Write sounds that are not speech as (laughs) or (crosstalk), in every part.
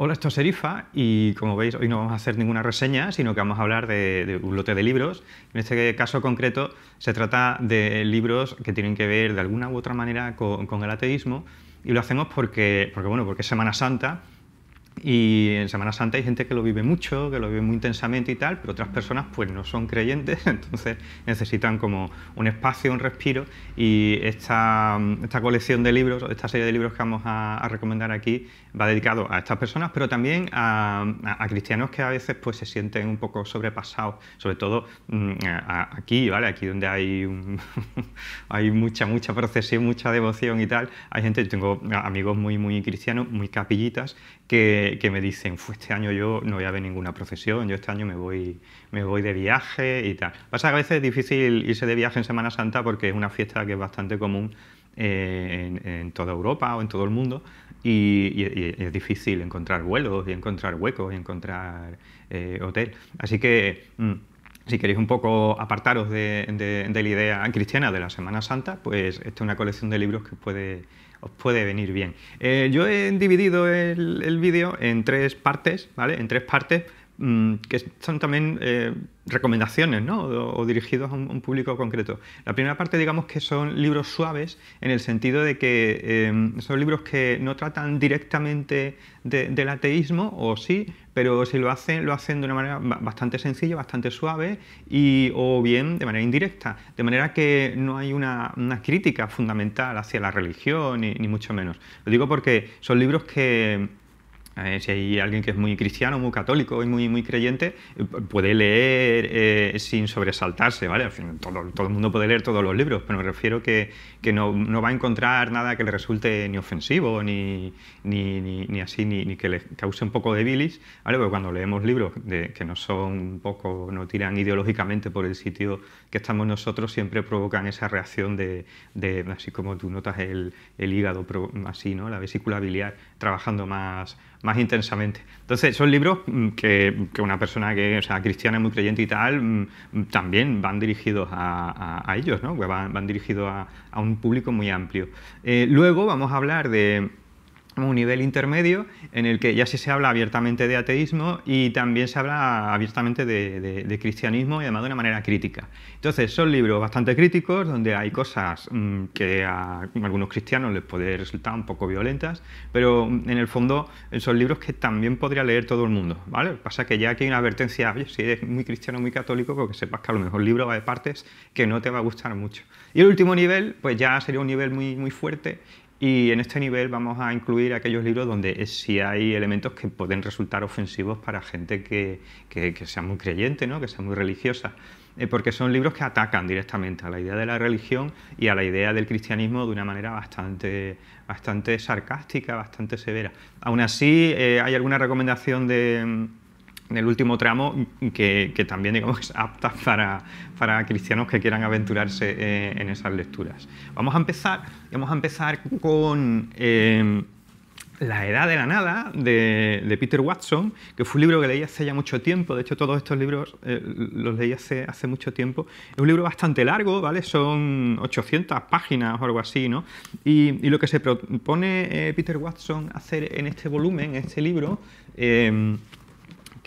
Hola, esto es Erifa y como veis hoy no vamos a hacer ninguna reseña, sino que vamos a hablar de, un lote de libros. En este caso concreto se trata de libros que tienen que ver de alguna u otra manera con, el ateísmo y lo hacemos porque, porque, bueno, porque es Semana Santa y en Semana Santa hay gente que lo vive mucho, que lo vive muy intensamente y tal, pero otras personas pues no son creyentes, (laughs) entonces necesitan como un espacio, un respiro y esta, esta colección de libros, esta serie de libros que vamos a, recomendar aquí va dedicado a estas personas, pero también a, cristianos que a veces pues se sienten un poco sobrepasados, sobre todo mm, aquí, ¿vale? Aquí donde hay, (laughs) hay mucha, mucha procesión, mucha devoción y tal, hay gente, tengo amigos muy, muy cristianos, muy capillitas, que que, me dicen, fue este año yo no voy a ver ninguna procesión, yo este año me voy, me voy de viaje y tal. Pasa a veces es difícil irse de viaje en Semana Santa porque es una fiesta que es bastante común eh, en, toda Europa o en todo el mundo y, es difícil encontrar vuelos y encontrar huecos y encontrar eh, hotel. Así que... Mm, si queréis un poco apartaros de, la idea cristiana de la Semana Santa, pues esta es una colección de libros que puede, os puede venir bien. Eh, yo he dividido el, el vídeo en tres partes, ¿vale? En tres partes Mm, que son también eh, recomendaciones ¿no? o, dirigidos a un, público concreto. La primera parte, digamos que son libros suaves en el sentido de que eh, son libros que no tratan directamente del ateísmo, o sí, pero si lo hacen, lo hacen de una manera bastante sencilla, bastante suave, y, o bien de manera indirecta, de manera que no hay una, crítica fundamental hacia la religión, ni mucho menos. Lo digo porque son libros que si hay alguien que es muy cristiano, muy católico y muy, muy creyente, eh, puede leer eh, sin sobresaltarse, ¿vale? Al fin, todo, el mundo puede leer todos los libros, pero me refiero que, que no, va a encontrar nada que le resulte ni ofensivo, ni, ni, ni, así, ni, que le cause un poco de bilis, ¿vale? Porque cuando leemos libros de, que no son un poco, no tiran ideológicamente por el sitio que estamos nosotros, siempre provocan esa reacción de, de así como tú notas el, el hígado, así, ¿no? La vesícula biliar trabajando más, más intensamente. Entonces, son libros mm, que, una persona que o sea cristiana, muy creyente y tal, mm, también van dirigidos a, ellos, ¿no? Van, dirigidos a, un público muy amplio. Eh, luego vamos a hablar de un nivel intermedio en el que ya sí se habla abiertamente de ateísmo y también se habla abiertamente de, cristianismo y además de una manera crítica. Entonces son libros bastante críticos donde hay cosas mm, que a algunos cristianos les puede resultar un poco violentas, pero mm, en el fondo son libros que también podría leer todo el mundo. ¿vale? Pasa que ya aquí hay una advertencia, si eres muy cristiano, muy católico, porque pues sepas que a lo mejor el libro va de partes que no te va a gustar mucho. Y el último nivel, pues ya sería un nivel muy, muy fuerte y en este nivel vamos a incluir aquellos libros donde si hay elementos que pueden resultar ofensivos para gente que, sea muy creyente, ¿no? que sea muy religiosa, eh, porque son libros que atacan directamente a la idea de la religión y a la idea del cristianismo de una manera bastante, bastante sarcástica, bastante severa. Aún así, eh, hay alguna recomendación de en el último tramo que, también digamos, es apta para, cristianos que quieran aventurarse eh, en esas lecturas. Vamos a empezar, vamos a empezar con eh, La Edad de la Nada de, Peter Watson, que fue un libro que leí hace ya mucho tiempo, de hecho todos estos libros eh, los leí hace, hace mucho tiempo. Es un libro bastante largo, ¿vale? son 800 páginas o algo así, ¿no? y, y lo que se propone Peter Watson hacer en este volumen, en este libro,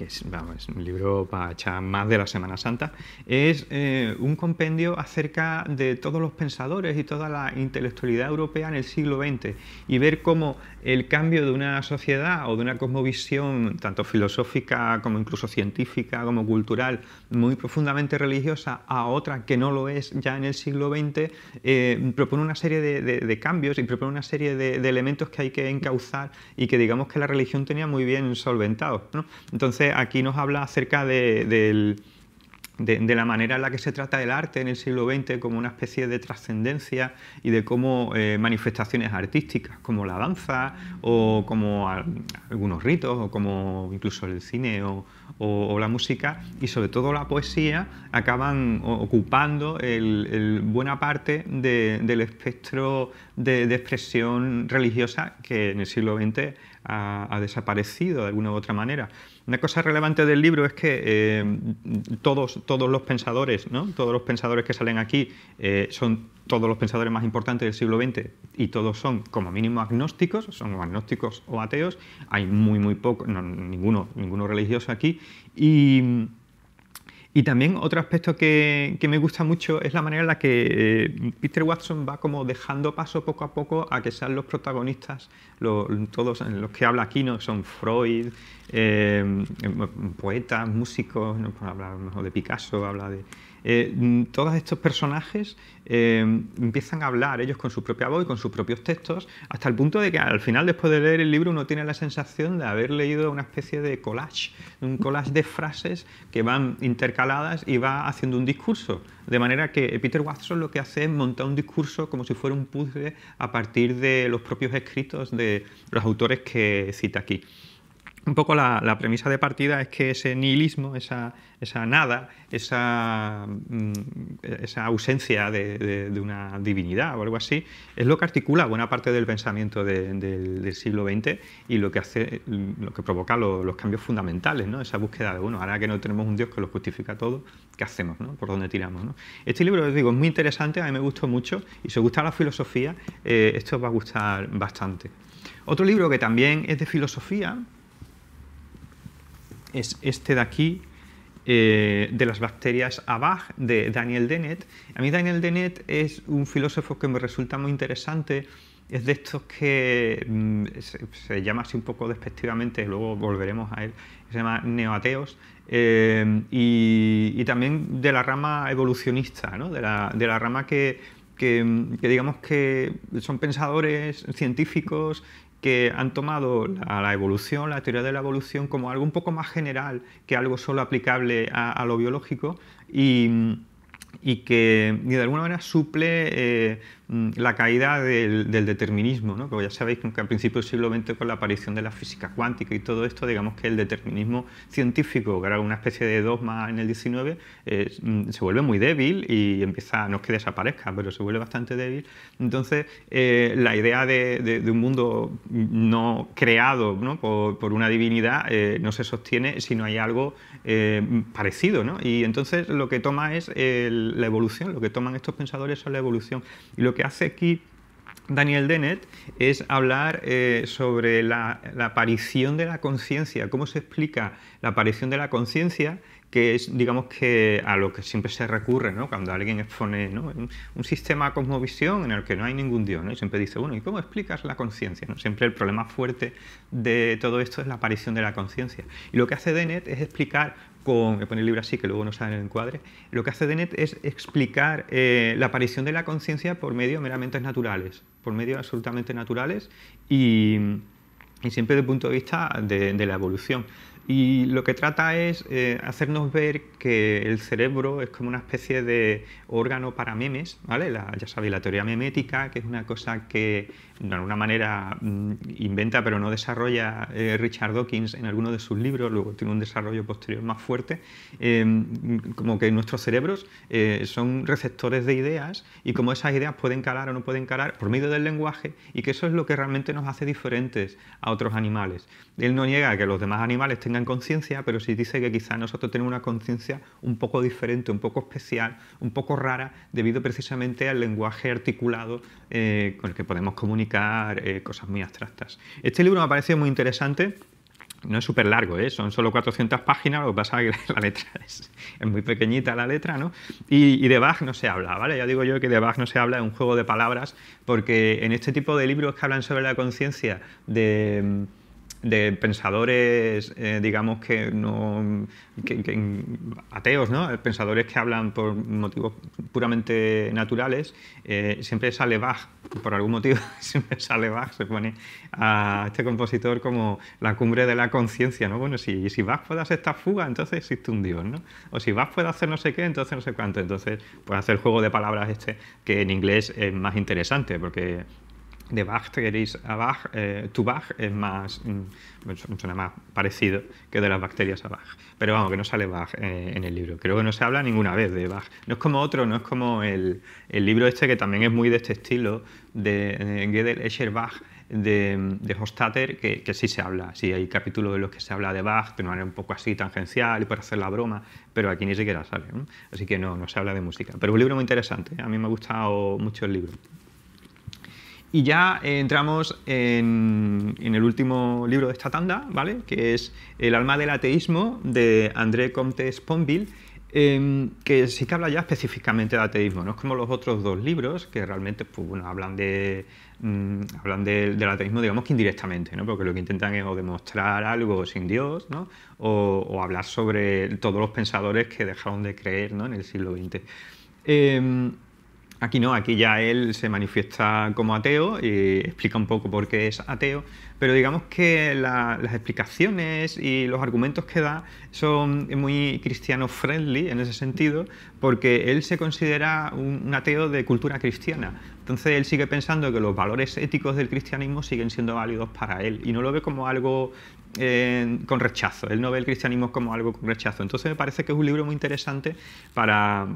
que es, un libro para echar más de la Semana Santa, es eh, un compendio acerca de todos los pensadores y toda la intelectualidad europea en el siglo XX y ver cómo el cambio de una sociedad o de una cosmovisión, tanto filosófica como incluso científica, como cultural, muy profundamente religiosa, a otra que no lo es ya en el siglo XX, eh, propone una serie de, cambios y propone una serie de, elementos que hay que encauzar y que digamos que la religión tenía muy bien solventado. Entonces, aquí nos habla acerca de, la manera en la que se trata el arte en el siglo XX como una especie de trascendencia y de cómo eh, manifestaciones artísticas como la danza o como algunos ritos o como incluso el cine o, la música y sobre todo la poesía acaban ocupando buena parte del espectro de, expresión religiosa que en el siglo XX ha, desaparecido de alguna u otra manera. Una cosa relevante del libro es que eh, todos, todos los pensadores, ¿no? todos los pensadores que salen aquí eh, son todos los pensadores más importantes del siglo XX y todos son como mínimo agnósticos, son agnósticos o ateos, hay muy, muy poco, ninguno, ninguno religioso aquí, y y también otro aspecto que, me gusta mucho es la manera en la que eh, Peter Watson va como dejando paso poco a poco a que sean los protagonistas, todos los que habla aquí no son Freud, eh, poetas, músicos, no, pues habla de Picasso, habla de eh, todos estos personajes eh, empiezan a hablar ellos con su propia voz y con sus propios textos, hasta el punto de que al final, después de leer el libro, uno tiene la sensación de haber leído una especie de collage, un collage de frases que van intercaladas y va haciendo un discurso. De manera que Peter Watson lo que hace es montar un discurso como si fuera un puzzle a partir de los propios escritos de los autores que cita aquí un poco la, premisa de partida es que ese nihilismo, esa, nada, esa, mm, ausencia de, una divinidad o algo así, es lo que articula buena parte del pensamiento del siglo XX y lo que, hace, lo que provoca los cambios fundamentales, esa búsqueda de, uno. ahora que no tenemos un Dios que lo justifica todo, ¿qué hacemos? ¿Por dónde tiramos? Este libro, os digo, es muy interesante, a mí me gustó mucho y si os gusta la filosofía, eh, esto os va a gustar bastante. Otro libro que también es de filosofía, es este de aquí, eh, de las bacterias ABAG, de Daniel Dennett. A mí Daniel Dennett es un filósofo que me resulta muy interesante. Es de estos que mm, se, llama así un poco despectivamente, luego volveremos a él, se llama neoateos, eh, y, también de la rama evolucionista, de, la, rama que, digamos que son pensadores científicos que han tomado la evolución, la teoría de la evolución, como algo un poco más general que algo solo aplicable a, lo biológico y, que de alguna manera suple eh, Mm, la caída del, determinismo, ¿no? que ya sabéis que al principio del siglo XX con la aparición de la física cuántica y todo esto, digamos que el determinismo científico, que era una especie de dogma en el XIX, eh, mm, se vuelve muy débil y empieza, no es que desaparezca, pero se vuelve bastante débil. Entonces, eh, la idea de, un mundo no creado Por, una divinidad eh, no se sostiene si no hay algo parecido. ¿no? Y entonces lo que toma es la evolución, lo que toman estos pensadores es la evolución. Y lo que hace aquí Daniel Dennett es hablar eh, sobre la, aparición de la conciencia, cómo se explica la aparición de la conciencia, que es, digamos, que a lo que siempre se recurre cuando alguien expone un, sistema cosmovisión en el que no hay ningún Dios. ¿no? siempre dice, bueno, ¿y cómo explicas la conciencia? Siempre el problema fuerte de todo esto es la aparición de la conciencia. Y lo que hace Dennett es explicar con, poner el libro así que luego no sale en el encuadre, lo que hace Dennett es explicar eh, la aparición de la conciencia por medio meramente naturales, por medio absolutamente naturales y, siempre desde el punto de vista de la evolución. Y lo que trata es eh, hacernos ver que el cerebro es como una especie de órgano para memes, ¿vale? ya sabéis, la teoría memética, que es una cosa que de alguna manera mm, inventa pero no desarrolla eh, Richard Dawkins en alguno de sus libros, luego tiene un desarrollo posterior más fuerte, em, como que nuestros cerebros eh, son receptores de ideas y como esas ideas pueden calar o no pueden calar por medio del lenguaje y que eso es lo que realmente nos hace diferentes a otros animales. Él no niega que los demás animales tengan tengan conciencia, pero sí dice que quizá nosotros tenemos una conciencia un poco diferente, un poco especial, un poco rara, debido precisamente al lenguaje articulado eh, con el que podemos comunicar eh, cosas muy abstractas. Este libro me parece muy interesante. No es súper largo, ¿eh? son solo 400 páginas, lo que pasa es que (laughs) la letra es, muy pequeñita, la letra, ¿no? Y, de Bach no se habla, ¿vale? Ya digo yo que de Bach no se habla, es un juego de palabras, porque en este tipo de libros que hablan sobre la conciencia de de pensadores, eh, digamos que no. ateos, ¿no? Pensadores que hablan por motivos puramente naturales. Eh, siempre sale Bach, por algún motivo, (laughs) siempre sale Bach, se pone a este compositor como la cumbre de la conciencia, ¿no? Bueno, si, si Bach puede hacer esta fuga, entonces existe un Dios, ¿no? O si Bach puede hacer no sé qué, entonces no sé cuánto. Entonces, puede hacer juego de palabras este, que en inglés es más interesante, porque de Bach queréis a Bach, eh, es más, mm, más parecido que de las bacterias a Bach. Pero vamos, que no sale Bach eh, en el libro. Creo que no se habla ninguna vez de Bach. No es como otro, no es como el, libro este que también es muy de este estilo, de, Gödel, Escher, Bach, de, de que, que, sí se habla. Sí, hay capítulos de los que se habla de Bach de una manera un poco así tangencial y para hacer la broma, pero aquí ni siquiera sale. Así que no, no se habla de música. Pero es un libro muy interesante. ¿eh? A mí me ha gustado mucho el libro. Y ya eh, entramos en, el último libro de esta tanda, ¿vale? que es El alma del ateísmo de André Comte Sponville, em, que sí que habla ya específicamente de ateísmo, no es como los otros dos libros que realmente pues, bueno, hablan, de, mm, hablan del ateísmo digamos que indirectamente, porque lo que intentan es o demostrar algo sin Dios o, hablar sobre todos los pensadores que dejaron de creer ¿no? en el siglo XX. Aquí no, aquí ya él se manifiesta como ateo y explica un poco por qué es ateo, pero digamos que las explicaciones y los argumentos que da son muy cristiano-friendly en ese sentido, porque él se considera un, ateo de cultura cristiana. Entonces él sigue pensando que los valores éticos del cristianismo siguen siendo válidos para él y no lo ve como algo eh, con rechazo. Él no ve el cristianismo como algo con rechazo. Entonces me parece que es un libro muy interesante para,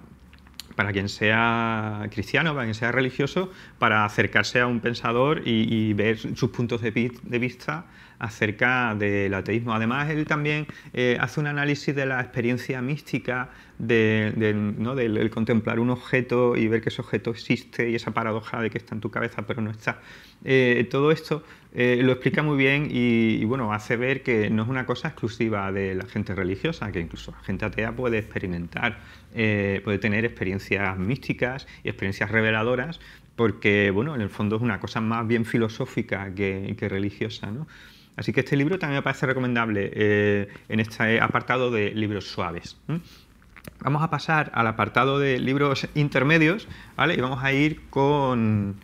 para quien sea cristiano, para quien sea religioso, para acercarse a un pensador y, ver sus puntos de, vista acerca del ateísmo. Además, él también eh, hace un análisis de la experiencia mística del, contemplar un objeto y ver que ese objeto existe y esa paradoja de que está en tu cabeza pero no está. Eh, todo esto eh, lo explica muy bien y, bueno, hace ver que no es una cosa exclusiva de la gente religiosa, que incluso la gente atea puede experimentar, eh, puede tener experiencias místicas y experiencias reveladoras, porque bueno, en el fondo es una cosa más bien filosófica que, religiosa. Así que este libro también me parece recomendable eh, en este apartado de libros suaves. Vamos a pasar al apartado de libros intermedios, ¿vale? Y vamos a ir con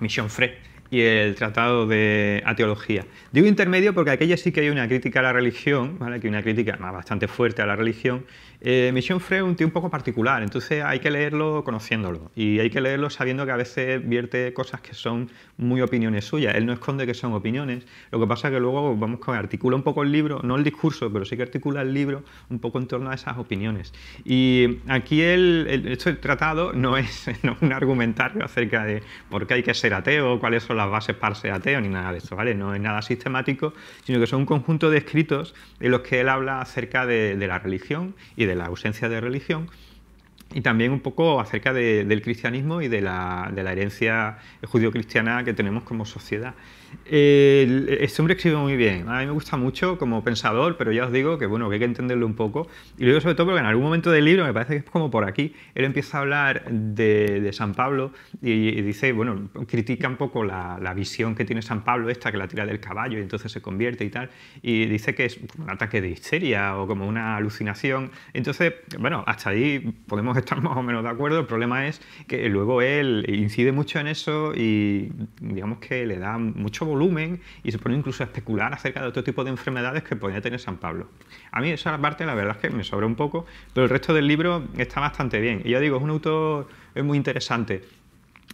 Misión Fred y el Tratado de Ateología. Digo intermedio porque aquella sí que hay una crítica a la religión, ¿vale? que una crítica bastante fuerte a la religión. Eh, Michel Freud es un tío un poco particular, entonces hay que leerlo conociéndolo y hay que leerlo sabiendo que a veces vierte cosas que son muy opiniones suyas. Él no esconde que son opiniones, lo que pasa es que luego vamos con, articula un poco el libro, no el discurso, pero sí que articula el libro un poco en torno a esas opiniones. Y aquí el, el, este tratado no es, (laughs) no un argumentario acerca de por qué hay que ser ateo, cuáles son las bases parse ateo ni nada de eso, ¿vale? No es nada sistemático, sino que son un conjunto de escritos en los que él habla acerca de, la religión y de la ausencia de religión y también un poco acerca del cristianismo y de la, de la herencia judío cristiana que tenemos como sociedad este hombre escribe muy bien, a mí me gusta mucho como pensador, pero ya os digo que bueno, hay que entenderlo un poco. Y luego sobre todo porque en algún momento del libro, me parece que es como por aquí, él empieza a hablar de, San Pablo y, dice, bueno, critica un poco la, la, visión que tiene San Pablo, esta que la tira del caballo y entonces se convierte y tal, y dice que es un ataque de histeria o como una alucinación. Entonces, bueno, hasta ahí podemos (laughs) estar más o menos de acuerdo, el problema es que luego él incide mucho en eso y digamos que le da mucho volumen y se pone incluso a especular acerca de otro tipo de enfermedades que podría tener San Pablo. A mí esa parte la verdad es que me sobra un poco, pero el resto del libro está bastante bien. Y ya digo, es un autor muy interesante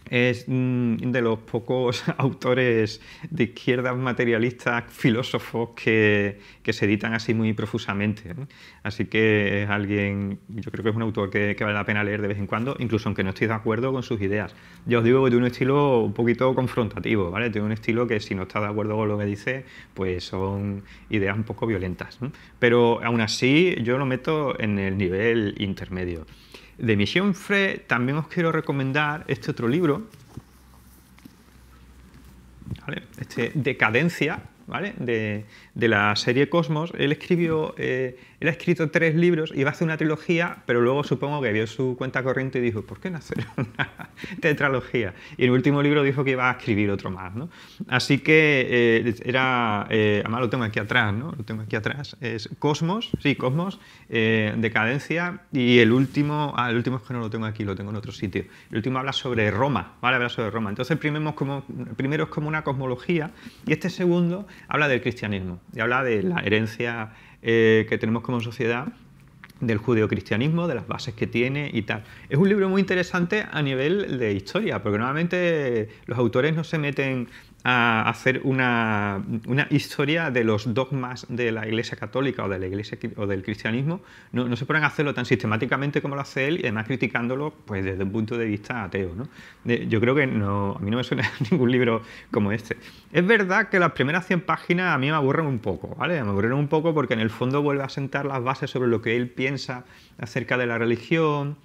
es mm, de los pocos (laughs) autores de izquierdas materialistas, filósofos que, se editan así muy profusamente. Así que es alguien, yo creo que es un autor que, vale la pena leer de vez en cuando, incluso aunque no estéis de acuerdo con sus ideas. Yo os digo que tiene un estilo un poquito confrontativo, ¿vale? Tiene un estilo que si no está de acuerdo con lo que dice, pues son ideas un poco violentas. Pero aún así yo lo meto en el nivel intermedio. De Michel Onfray también os quiero recomendar este otro libro, este Decadencia, ¿vale? de de la serie Cosmos, él escribió, eh, ha escrito tres libros, va a hacer una trilogía, pero luego supongo que vio su cuenta corriente y dijo, ¿por qué no hacer (laughs) una tetralogía? Y el último libro dijo que iba a escribir otro más, Así que eh, era, eh, además lo tengo aquí atrás, ¿no? Lo tengo aquí atrás, es Cosmos, sí, Cosmos, Decadencia, y el último, ah, el último es que no lo tengo aquí, lo tengo en otro sitio. El último habla sobre Roma, ¿vale? Habla sobre Roma. Entonces el primero como, primero es como una cosmología y este segundo habla del cristianismo y habla de la herencia eh, que tenemos como sociedad del judeocristianismo, de las bases que tiene y tal. Es un libro muy interesante a nivel de historia, porque normalmente los autores no se meten a hacer una, historia de los dogmas de la Iglesia Católica o, de la iglesia, o del cristianismo, no, se ponen a hacerlo tan sistemáticamente como lo hace él y además criticándolo pues, desde un punto de vista ateo. ¿no? yo creo que no, a mí no me suena (laughs) ningún libro como este. Es verdad que las primeras 100 páginas a mí me aburren un poco, ¿vale? me aburren un poco porque en el fondo vuelve a sentar las bases sobre lo que él piensa acerca de la religión,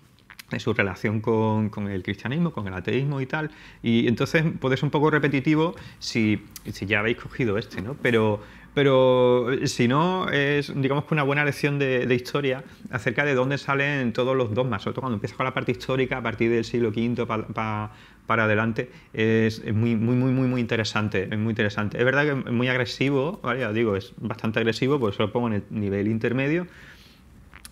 en su relación con, con, el cristianismo, con el ateísmo y tal. Y entonces puede ser un poco repetitivo si, si ya habéis cogido este, ¿no? Pero, pero si no, es digamos que una buena lección de, de, historia acerca de dónde salen todos los dogmas, sobre todo cuando empiezas con la parte histórica a partir del siglo V para adelante, es, es, muy, muy, muy, muy, muy interesante, es muy interesante. Es verdad que es muy agresivo, ¿vale? ya digo, es bastante agresivo, por eso lo pongo en el nivel intermedio,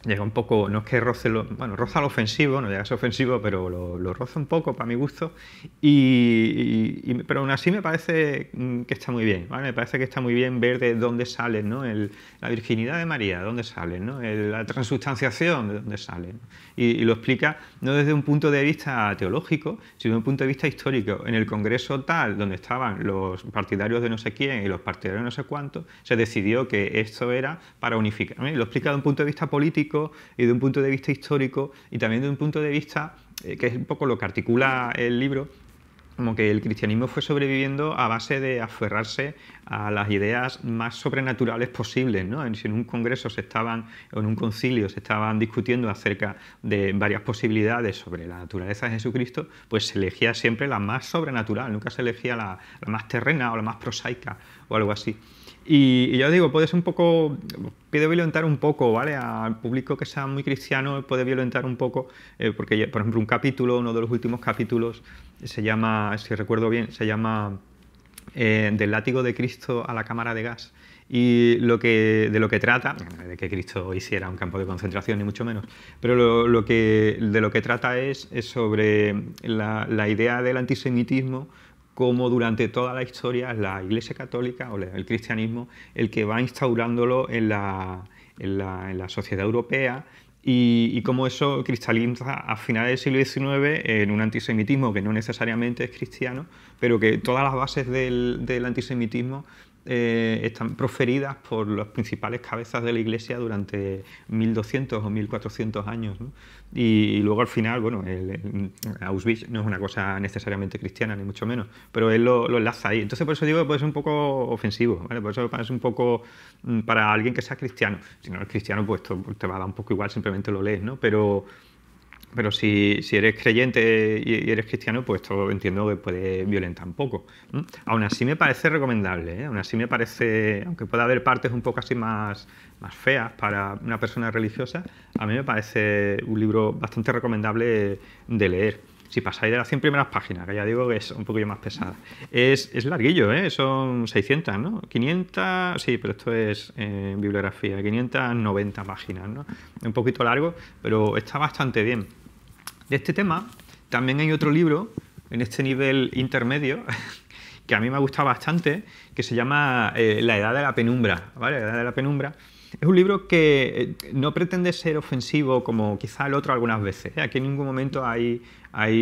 llega un poco, no es que roce, lo, bueno, roza lo ofensivo, no llega a ser ofensivo, pero lo, roza un poco para mi gusto, y, pero aún así me parece mm, que está muy bien, me parece que está muy bien ver de dónde sale ¿no? El, la virginidad de María, de dónde sale, ¿no? la transustanciación, de dónde sale, y, lo explica no desde un punto de vista teológico, sino desde un punto de vista histórico. En el Congreso tal, donde estaban los partidarios de no sé quién y los partidarios de no sé cuánto, se decidió que esto era para unificar, ¿eh? lo explica desde un punto de vista político, y de un punto de vista histórico y también de un punto de vista eh, que es un poco lo que articula el libro, como que el cristianismo fue sobreviviendo a base de aferrarse a las ideas más sobrenaturales posibles. ¿no? Si en un congreso se estaban, en un concilio se estaban discutiendo acerca de varias posibilidades sobre la naturaleza de Jesucristo, pues se elegía siempre la más sobrenatural, nunca se elegía la más terrena o la más prosaica o algo así. Y, yo digo, puede ser un poco, puede violentar un poco, ¿vale? Al público que sea muy cristiano puede violentar un poco, eh, porque, por ejemplo, un capítulo, uno de los últimos capítulos, se llama, si recuerdo bien, se llama eh, Del látigo de Cristo a la cámara de gas y lo que, de lo que trata, de que Cristo hiciera un campo de concentración, ni mucho menos, pero lo, lo que, de lo que trata es, es sobre la, la, idea del antisemitismo como durante toda la historia la Iglesia Católica o el cristianismo el que va instaurándolo en la, sociedad europea y, y, cómo eso cristaliza a finales del siglo XIX en un antisemitismo que no necesariamente es cristiano, pero que todas las bases del, antisemitismo eh, están proferidas por las principales cabezas de la Iglesia durante 1200 o 1400 años. Y luego al final, bueno, Auschwitz no es una cosa necesariamente cristiana, ni mucho menos, pero él lo, enlaza ahí. Entonces, por eso digo, que puede ser un poco ofensivo, ¿vale? Por eso es un poco mm, para alguien que sea cristiano. Si no eres cristiano, pues te va a dar un poco igual, simplemente lo lees, ¿no? Pero, pero si, eres creyente y eres cristiano, pues esto entiendo que puede violentar un poco. Aún así me parece recomendable, ¿eh? aún así me parece, aunque pueda haber partes un poco así más, más feas para una persona religiosa, a mí me parece un libro bastante recomendable de leer. Si pasáis de las 100 primeras páginas, que ya digo que es un poquillo más pesada. Es, larguillo, ¿eh? son 600, ¿no? 500, sí, pero esto es eh, bibliografía, 590 páginas, ¿no? Un poquito largo, pero está bastante bien de este tema, también hay otro libro en este nivel intermedio (laughs) que a mí me gusta bastante, que se llama eh, La Edad de la Penumbra. La Edad de la Penumbra. Es un libro que eh, no pretende ser ofensivo como quizá el otro algunas veces. ¿eh? Aquí en ningún momento hay,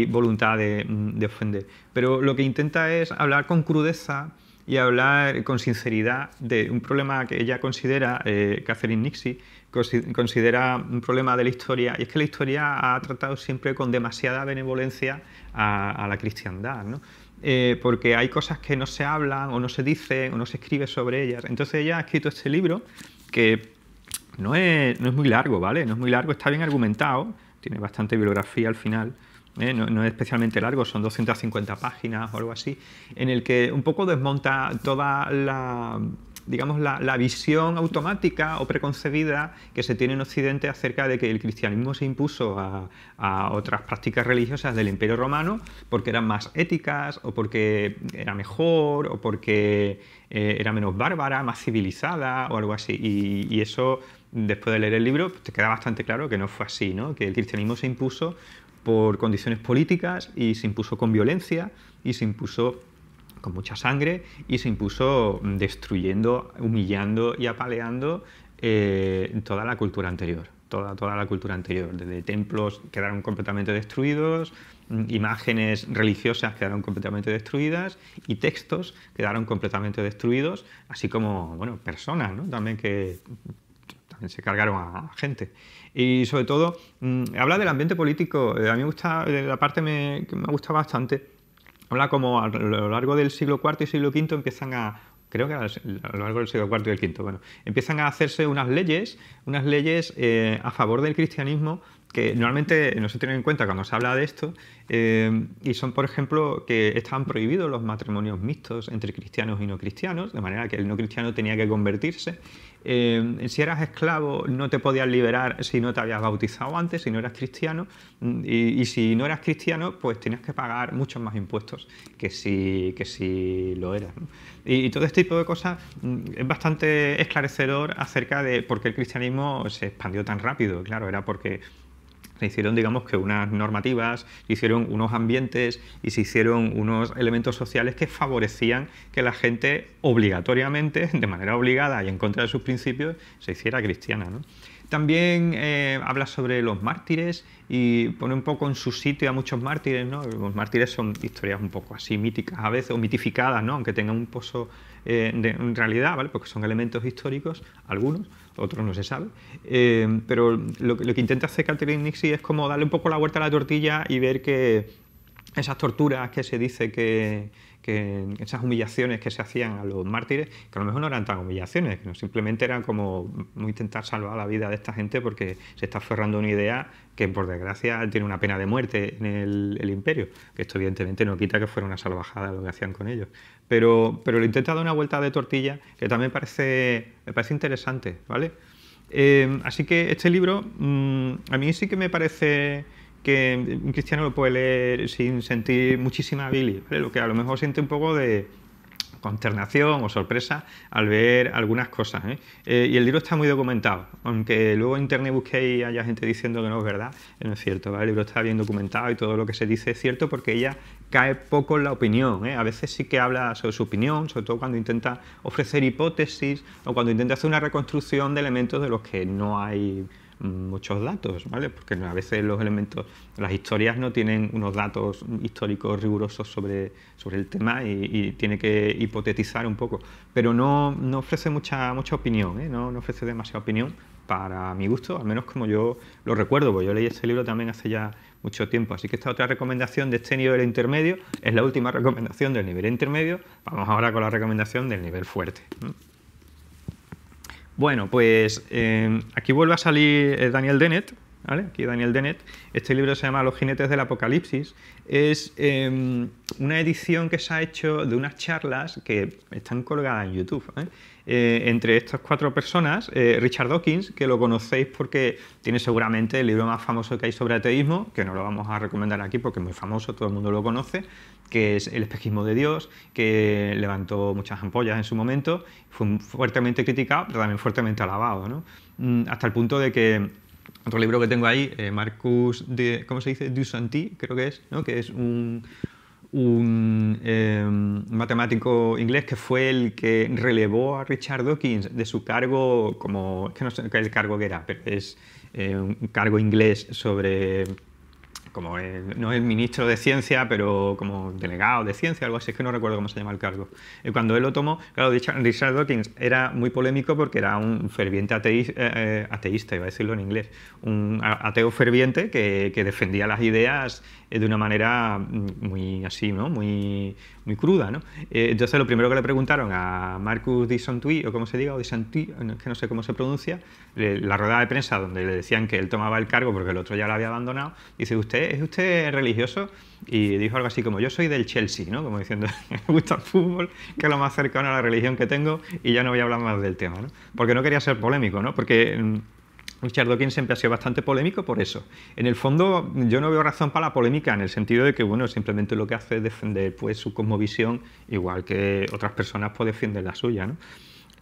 voluntad de, ofender. Pero lo que intenta es hablar con crudeza y hablar con sinceridad de un problema que ella considera, Catherine Nixie, considera un problema de la historia, y es que la historia ha tratado siempre con demasiada benevolencia a, la cristiandad, ¿no? Eh, porque hay cosas que no se hablan o no se dicen o no se escribe sobre ellas. Entonces ella ha escrito este libro que no es, muy largo, ¿vale? No es muy largo, está bien argumentado, tiene bastante bibliografía al final. ¿eh? no, es especialmente largo, son 250 páginas o algo así, en el que un poco desmonta toda la, digamos, la, visión automática o preconcebida que se tiene en Occidente acerca de que el cristianismo se impuso a, otras prácticas religiosas del Imperio Romano porque eran más éticas o porque era mejor o porque eh, era menos bárbara, más civilizada o algo así. Y, eso, después de leer el libro, pues, te queda bastante claro que no fue así, ¿no? que el cristianismo se impuso por condiciones políticas y se impuso con violencia y se impuso con mucha sangre y se impuso mm, destruyendo, humillando y apaleando eh, toda la cultura anterior. Toda, toda la cultura anterior, desde templos quedaron completamente destruidos, mm, imágenes religiosas quedaron completamente destruidas y textos quedaron completamente destruidos, así como bueno, personas también que también se cargaron a gente. Y sobre todo, mm, habla del ambiente político, eh, a mí me gusta, eh, la parte que me gusta bastante habla como a lo largo del siglo IV y siglo V empiezan a creo que a lo largo del siglo IV y el V, bueno, empiezan a hacerse unas leyes, unas leyes eh, a favor del cristianismo que normalmente no se tienen en cuenta cuando se habla de esto eh, y son, por ejemplo, que estaban prohibidos los matrimonios mixtos entre cristianos y no cristianos, de manera que el no cristiano tenía que convertirse. Eh, si eras esclavo, no te podías liberar si no te habías bautizado antes, si no eras cristiano. Y, si no eras cristiano, pues tenías que pagar muchos más impuestos que si, que si lo eras. Y, y, todo este tipo de cosas mm, es bastante esclarecedor acerca de por qué el cristianismo se expandió tan rápido. Claro, era porque se hicieron, digamos, que unas normativas, se hicieron unos ambientes y se hicieron unos elementos sociales que favorecían que la gente obligatoriamente, (laughs) de manera obligada y en contra de sus principios, se hiciera cristiana. También eh, habla sobre los mártires y pone un poco en su sitio a muchos mártires. ¿no? Los mártires son historias un poco así míticas a veces, o mitificadas, ¿no? aunque tengan un pozo eh, de en realidad, ¿vale? porque son elementos históricos, algunos, otro no se sabe. Eh, pero lo, lo, que intenta hacer Catherine Nixie es como darle un poco la vuelta a la tortilla y ver que esas torturas que se dice que, que esas humillaciones que se hacían a los mártires, que a lo mejor no eran tan humillaciones, simplemente eran como intentar salvar la vida de esta gente porque se está aferrando una idea que por desgracia tiene una pena de muerte en el, imperio, que esto evidentemente no quita que fuera una salvajada lo que hacían con ellos. Pero, pero intenta dar una vuelta de tortilla que también parece, me parece interesante, ¿vale? Eh, así que este libro mm, a mí sí que me parece que un cristiano lo puede leer sin sentir muchísima bilis, lo que a lo mejor siente un poco de consternación o sorpresa al ver algunas cosas. ¿eh? Eh, y el libro está muy documentado, aunque luego en internet busquéis y haya gente diciendo que no es verdad, no es cierto. ¿vale? El libro está bien documentado y todo lo que se dice es cierto porque ella cae poco en la opinión. ¿eh? A veces sí que habla sobre su opinión, sobre todo cuando intenta ofrecer hipótesis o cuando intenta hacer una reconstrucción de elementos de los que no hay muchos datos, ¿vale? Porque a veces los elementos, las historias no tienen unos datos históricos rigurosos sobre, sobre el tema y, tiene que hipotetizar un poco, pero no, no ofrece mucha, mucha opinión, ¿eh? no, no ofrece demasiada opinión para mi gusto, al menos como yo lo recuerdo, porque yo leí este libro también hace ya mucho tiempo. Así que esta otra recomendación de este nivel intermedio es la última recomendación del nivel intermedio. Vamos ahora con la recomendación del nivel fuerte. Bueno, pues eh, aquí vuelve a salir eh, Daniel Dennett, aquí Daniel Dennett. Este libro se llama Los jinetes del apocalipsis. Es em, una edición que se ha hecho de unas charlas que están colgadas en YouTube. ¿eh? Eh, entre estas cuatro personas, eh, Richard Dawkins, que lo conocéis porque tiene seguramente el libro más famoso que hay sobre ateísmo, que no lo vamos a recomendar aquí porque es muy famoso, todo el mundo lo conoce, que es El espejismo de Dios, que levantó muchas ampollas en su momento, fue fuertemente criticado, pero también fuertemente alabado, mm, hasta el punto de que otro libro que tengo ahí, eh, Marcus de, ¿cómo se dice? Dussanti, creo que es, ¿no? que es un, em, matemático inglés que fue el que relevó a Richard Dawkins de su cargo como, que no sé qué el cargo que era, pero es eh, un cargo inglés sobre como no es el ministro de ciencia, pero como delegado de ciencia, algo así, es que no recuerdo cómo se llama el cargo. Eh, cuando él lo tomó, claro, Richard Dawkins era muy polémico porque era un ferviente eh, eh, ateísta, iba a decirlo en inglés, un ateo ferviente que defendía las ideas eh, de una manera mm, muy así, ¿no? muy, muy cruda. ¿no? Eh, entonces, lo primero que le preguntaron a Marcus Dissantui, o como se diga, o Dissantui, que no sé cómo se pronuncia, la rueda de prensa donde le decían que él tomaba el cargo porque el otro ya lo había abandonado, dice, ¿usted es usted religioso? Y dijo algo así como, yo soy del Chelsea, ¿no? como diciendo, (laughs) me gusta el fútbol, que es lo más cercano a la religión que tengo y ya no voy a hablar más del tema. ¿no? Porque no quería ser polémico, ¿no? porque mm, Richard Dawkins siempre ha sido bastante polémico por eso. En el fondo, yo no veo razón para la polémica, en el sentido de que, bueno, simplemente lo que hace es defender pues, su cosmovisión, igual que otras personas pueden defender la suya,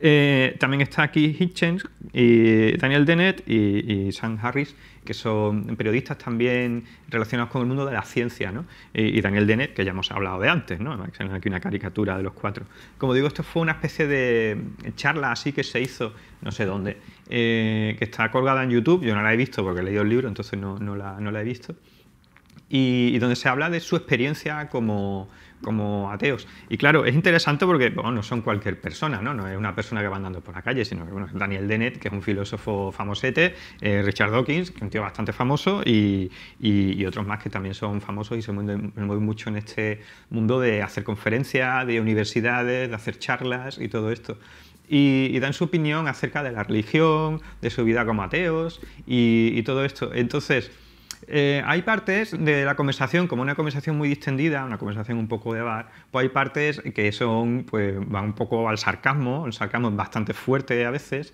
eh, también está aquí Hitchens, y Daniel Dennett y, Sam Harris, que son periodistas también relacionados con el mundo de la ciencia, ¿no? y, Daniel Dennett, que ya hemos hablado de antes, ¿no? aquí una caricatura de los cuatro. Como digo, esto fue una especie de charla así que se hizo, no sé dónde, eh, que está colgada en YouTube, yo no la he visto porque he leído el libro, entonces no, la, he visto, y donde se habla de su experiencia como como ateos. Y claro, es interesante porque no son cualquier persona, ¿no? no es una persona que va andando por la calle, sino que, Daniel Dennett, que es un filósofo famosete, eh, Richard Dawkins, que es un tío bastante famoso, y, y, otros más que también son famosos y se mueven, mucho en este mundo de hacer conferencias, de universidades, de hacer charlas y todo esto. Y, dan su opinión acerca de la religión, de su vida como ateos y, y todo esto. Entonces, eh, hay partes de la conversación, como una conversación muy distendida, una conversación un poco de bar, pues hay partes que son, pues van un poco al sarcasmo, el sarcasmo es bastante fuerte a veces,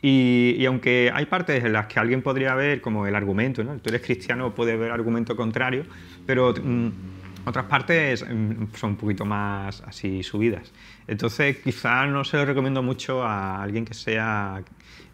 y, aunque hay partes en las que alguien podría ver como el argumento, ¿no? Tú eres cristiano, puede ver argumento contrario, pero... Mm, otras partes mm, son un poquito más así subidas. Entonces, quizá no se lo recomiendo mucho a alguien que sea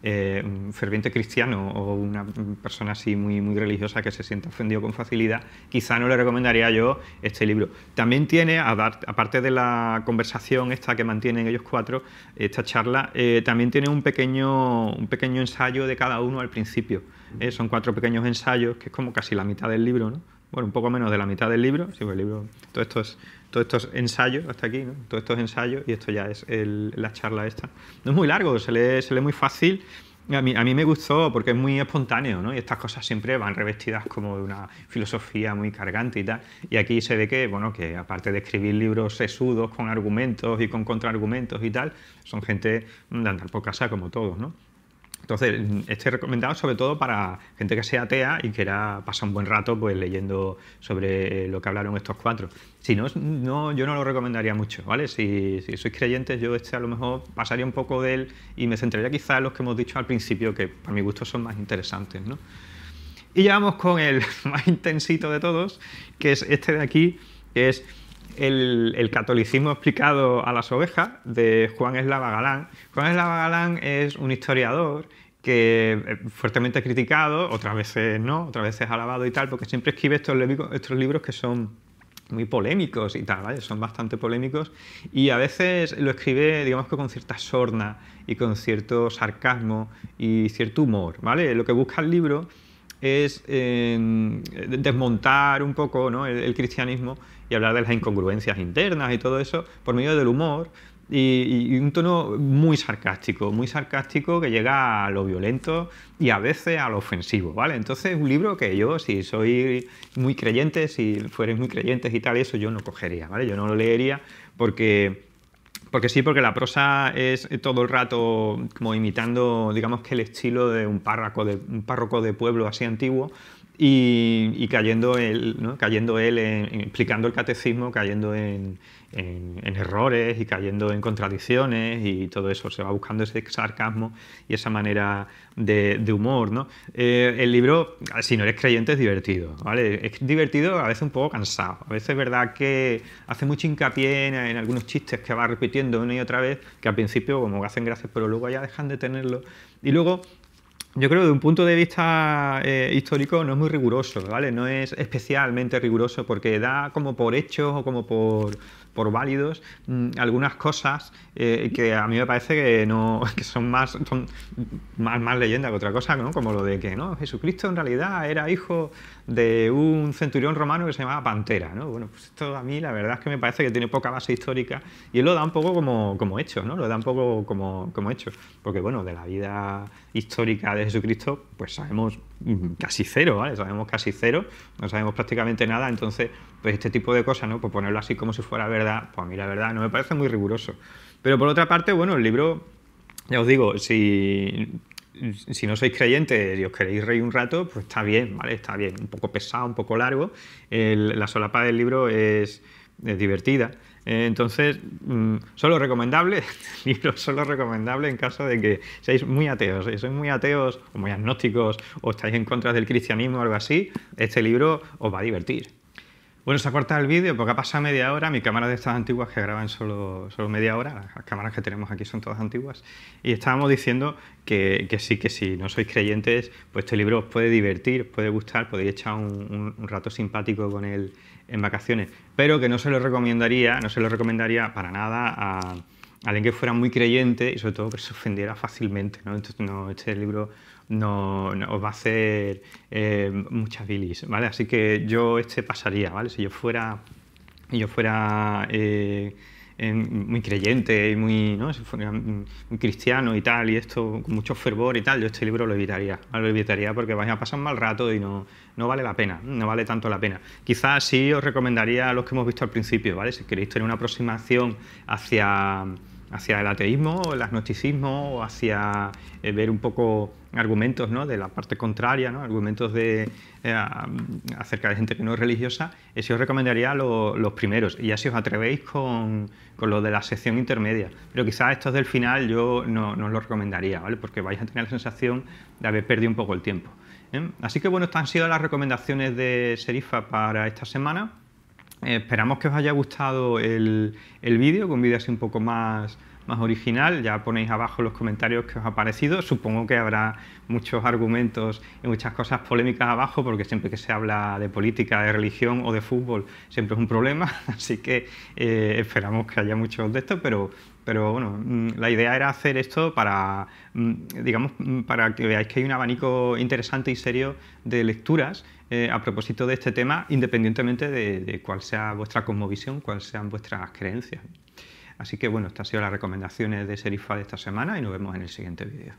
eh, un ferviente cristiano o una persona así muy, muy religiosa que se sienta ofendido con facilidad. Quizá no le recomendaría yo este libro. También tiene, aparte de la conversación esta que mantienen ellos cuatro, esta charla, eh, también tiene un pequeño, un pequeño ensayo de cada uno al principio. Eh, son cuatro pequeños ensayos, que es como casi la mitad del libro, ¿no? bueno, un poco menos de la mitad del libro, sí, el libro, todos estos, estos ensayos hasta aquí, ¿no? todos estos ensayos, y esto ya es la charla esta. No es muy largo, se lee, se muy fácil. A mí, a mí, me gustó porque es muy espontáneo, ¿no? Y estas cosas siempre van revestidas como de una filosofía muy cargante y tal. Y aquí se ve que, bueno, que aparte de escribir libros sesudos con argumentos y con contraargumentos y tal, son gente de andar por casa como todos, ¿no? Entonces, este recomendado sobre todo para gente que sea atea y que pasa un buen rato pues, leyendo sobre lo que hablaron estos cuatro. Si no, no yo no lo recomendaría mucho, ¿vale? Si, sois creyentes, yo este a lo mejor pasaría un poco de él y me centraría quizá en los que hemos dicho al principio, que para mi gusto son más interesantes, ¿no? Y ya vamos con el (laughs) más intensito de todos, que es este de aquí, que es el, catolicismo explicado a las ovejas de Juan Eslava Galán. Juan Eslava Galán es un historiador que eh, fuertemente criticado, otras veces no, otras veces alabado y tal, porque siempre escribe estos, libros que son muy polémicos y tal, ¿vale? son bastante polémicos y a veces lo escribe, digamos que con cierta sorna y con cierto sarcasmo y cierto humor, ¿vale? Lo que busca el libro es eh, desmontar un poco ¿no? el, cristianismo y hablar de las incongruencias internas y todo eso por medio del humor y, un tono muy sarcástico, muy sarcástico que llega a lo violento y a veces a lo ofensivo, ¿vale? Entonces un libro que yo, si soy muy creyente, si fueres muy creyentes y tal, eso yo no cogería, ¿vale? Yo no lo leería porque porque sí, porque la prosa es todo el rato como imitando, digamos que el estilo de un párroco de, un párroco de pueblo así antiguo, y, cayendo él, explicando el catecismo, cayendo en, errores y cayendo en contradicciones y todo eso. Se va buscando ese sarcasmo y esa manera de, humor. Eh, el libro, si no eres creyente, es divertido. Es divertido, a veces un poco cansado. A veces es verdad que hace mucho hincapié en, algunos chistes que va repitiendo una y otra vez, que al principio como hacen gracias, pero luego ya dejan de tenerlo. Y luego yo creo que de un punto de vista eh, histórico no es muy riguroso, ¿vale? No es especialmente riguroso porque da como por hechos o como por por válidos mm, algunas cosas eh, que a mí me parece que no (laughs) que son más son más, más leyenda que otra cosa, ¿no? como lo de que no Jesucristo en realidad era hijo de un centurión romano que se llamaba Pantera. ¿no? Bueno, pues esto a mí la verdad es que me parece que tiene poca base histórica y él lo da un poco como, como hecho, ¿no? lo da un poco como, como hecho, porque bueno, de la vida histórica de Jesucristo pues sabemos casi cero, ¿vale? Sabemos casi cero, no sabemos prácticamente nada, entonces, pues este tipo de cosas, ¿no? Pues ponerlo así como si fuera verdad, pues a mí la verdad no me parece muy riguroso. Pero por otra parte, bueno, el libro, ya os digo, si, si no sois creyentes y os queréis reír un rato, pues está bien, ¿vale? Está bien, un poco pesado, un poco largo. la solapa del libro es divertida. Eh, entonces, mm, solo recomendable, (laughs) libro solo recomendable en caso de que seáis muy ateos, si sois muy ateos o muy agnósticos o estáis en contra del cristianismo o algo así, este libro os va a divertir. Bueno, se ha cortado el vídeo porque ha pasado media hora. Mi cámara de estas antiguas que graban solo, solo media hora, las cámaras que tenemos aquí son todas antiguas. Y estábamos diciendo que, que sí, que si no sois creyentes, pues este libro os puede divertir, os puede gustar, podéis echar un, un rato simpático con él en vacaciones. Pero que no se lo recomendaría, no se lo recomendaría para nada a alguien que fuera muy creyente y sobre todo que se ofendiera fácilmente. ¿no? Entonces, no, este libro no, os va a hacer eh, muchas bilis, ¿vale? Así que yo este pasaría, ¿vale? Si yo fuera, yo fuera eh, muy creyente y muy, ¿no? cristiano y tal, y esto con mucho fervor y tal, yo este libro lo evitaría, lo evitaría porque vais a pasar un mal rato y no, no vale la pena, no vale tanto la pena. Quizás sí os recomendaría los que hemos visto al principio, ¿vale? Si queréis tener una aproximación hacia hacia el ateísmo el agnosticismo o hacia eh, ver un poco argumentos ¿no? de la parte contraria, ¿no? argumentos de, eh, acerca de gente que no es religiosa, eso os recomendaría los primeros y ya si os atrevéis con, con, lo de la sección intermedia. Pero quizás estos del final yo no, os lo recomendaría, ¿vale? porque vais a tener la sensación de haber perdido un poco el tiempo. ¿eh? Así que bueno, estas han sido las recomendaciones de Serifa para esta semana. Esperamos que os haya gustado el, el vídeo, con vídeo así un poco más, más original. Ya ponéis abajo los comentarios que os ha parecido. Supongo que habrá muchos argumentos y muchas cosas polémicas abajo, porque siempre que se habla de política, de religión o de fútbol, siempre es un problema. (laughs) Así que eh, esperamos que haya muchos de estos, pero, pero bueno, mm, la idea era hacer esto para, mm, digamos, mm, para que veáis que hay un abanico interesante y serio de lecturas eh, a propósito de este tema, independientemente de, de, cuál sea vuestra cosmovisión, cuáles sean vuestras creencias. Así que bueno, estas han sido las recomendaciones de Serifa de esta semana y nos vemos en el siguiente vídeo.